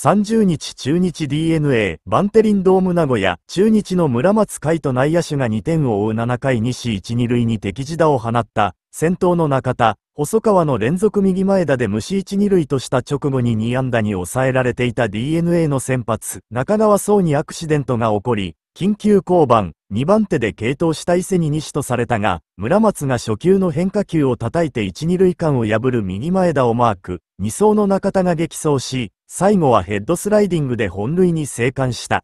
30日中日 DNA、バンテリンドーム名古屋、中日の村松海と内野手が2点を追う7回西1、2塁に敵地打を放った、先頭の中田、細川の連続右前田で虫1、2塁とした直後に2安打に抑えられていた DNA の先発、中川壮にアクシデントが起こり、緊急降板、2番手で継投した伊勢に西とされたが、村松が初球の変化球を叩いて1、2塁間を破る右前田をマーク、2走の中田が激走し、最後はヘッドスライディングで本塁に生還した。